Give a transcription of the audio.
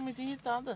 muito irritada.